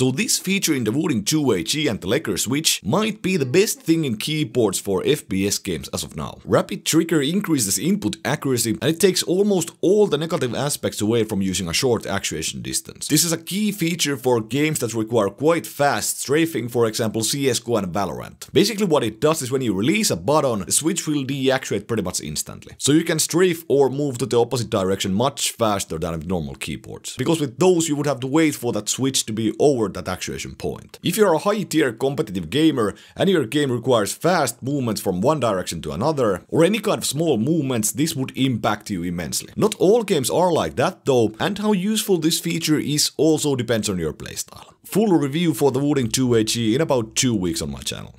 So this feature in the Wooting 2AG and the Lecker switch might be the best thing in keyboards for FPS games as of now. Rapid trigger increases input accuracy and it takes almost all the negative aspects away from using a short actuation distance. This is a key feature for games that require quite fast strafing, for example CSGO and Valorant. Basically what it does is when you release a button, the switch will de-actuate pretty much instantly. So you can strafe or move to the opposite direction much faster than with normal keyboards. Because with those you would have to wait for that switch to be over that actuation point. If you're a high tier competitive gamer and your game requires fast movements from one direction to another, or any kind of small movements, this would impact you immensely. Not all games are like that though, and how useful this feature is also depends on your playstyle. Full review for the Wooding 2AG in about two weeks on my channel.